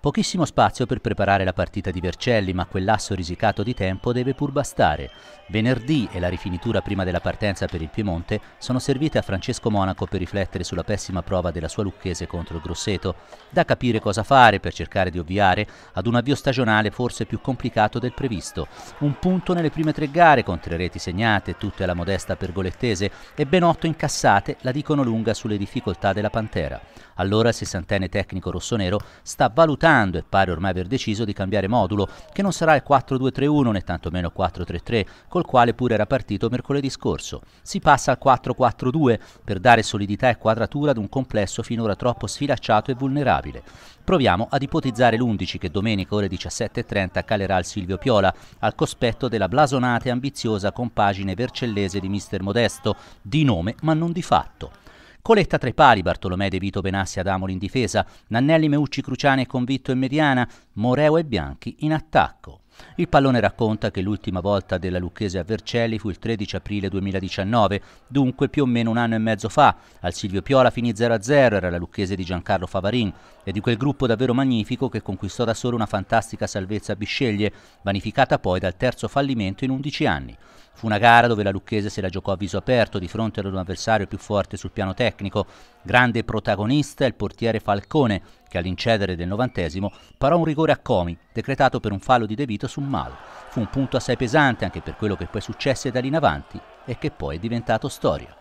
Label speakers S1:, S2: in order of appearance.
S1: Pochissimo spazio per preparare la partita di Vercelli, ma quell'asso risicato di tempo deve pur bastare. Venerdì e la rifinitura prima della partenza per il Piemonte sono servite a Francesco Monaco per riflettere sulla pessima prova della sua lucchese contro il Grosseto, da capire cosa fare per cercare di ovviare ad un avvio stagionale forse più complicato del previsto. Un punto nelle prime tre gare con tre reti segnate, tutte alla modesta pergolettese, e ben otto incassate la dicono lunga sulle difficoltà della Pantera. Allora il sessantenne tecnico rossonero sta valutando valutando e pare ormai aver deciso di cambiare modulo, che non sarà il 4-2-3-1 né tantomeno 4-3-3, col quale pure era partito mercoledì scorso. Si passa al 4-4-2 per dare solidità e quadratura ad un complesso finora troppo sfilacciato e vulnerabile. Proviamo ad ipotizzare l'11 che domenica ore 17.30 calerà al Silvio Piola, al cospetto della blasonata e ambiziosa compagine vercellese di Mister Modesto, di nome ma non di fatto. Coletta tre i pali, Bartolomè De Vito Benassi Adamoli in difesa, Nannelli Meucci Cruciani e Convitto in mediana, Moreo e Bianchi in attacco. Il pallone racconta che l'ultima volta della Lucchese a Vercelli fu il 13 aprile 2019, dunque più o meno un anno e mezzo fa. Al Silvio Piola finì 0-0, era la Lucchese di Giancarlo Favarin e di quel gruppo davvero magnifico che conquistò da solo una fantastica salvezza a Bisceglie, vanificata poi dal terzo fallimento in 11 anni. Fu una gara dove la Lucchese se la giocò a viso aperto di fronte ad un avversario più forte sul piano tecnico, Grande protagonista è il portiere Falcone, che all'incedere del novantesimo parò un rigore a Comi, decretato per un fallo di debito su Mal. Fu un punto assai pesante anche per quello che poi successe da lì in avanti e che poi è diventato storia.